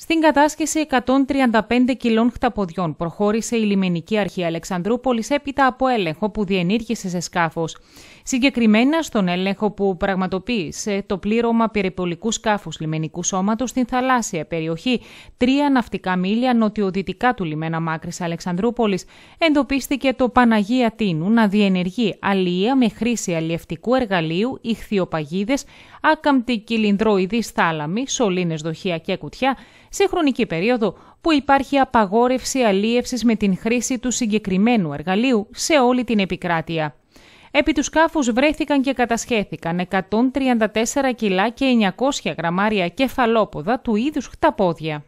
Στην κατάσχεση 135 κιλών χταποδιών προχώρησε η λιμενική αρχή Αλεξανδρούπολης έπειτα από έλεγχο που διενήργησε σε σκάφος. Συγκεκριμένα στον έλεγχο που πραγματοποίησε το πλήρωμα περιπολικού σκάφους λιμενικού σώματος στην θαλάσσια περιοχή, τρία ναυτικά μίλια νοτιοδυτικά του λιμένα Μάκρης Αλεξανδρούπολης, εντοπίστηκε το Παναγία Τίνου να διενεργεί αλληλεία με χρήση αλλιευτικού εργαλείου, ηχθιοπαγίδε, άκαμπτη κυλινδροειδής θάλαμη, σωλήνες δοχεία και κουτιά, σε χρονική περίοδο που υπάρχει απαγόρευση αλίευσης με την χρήση του συγκεκριμένου εργαλείου σε όλη την επικράτεια. Επί τους σκάφους βρέθηκαν και κατασχέθηκαν 134 κιλά και 900 γραμμάρια κεφαλόποδα του είδους χταπόδια.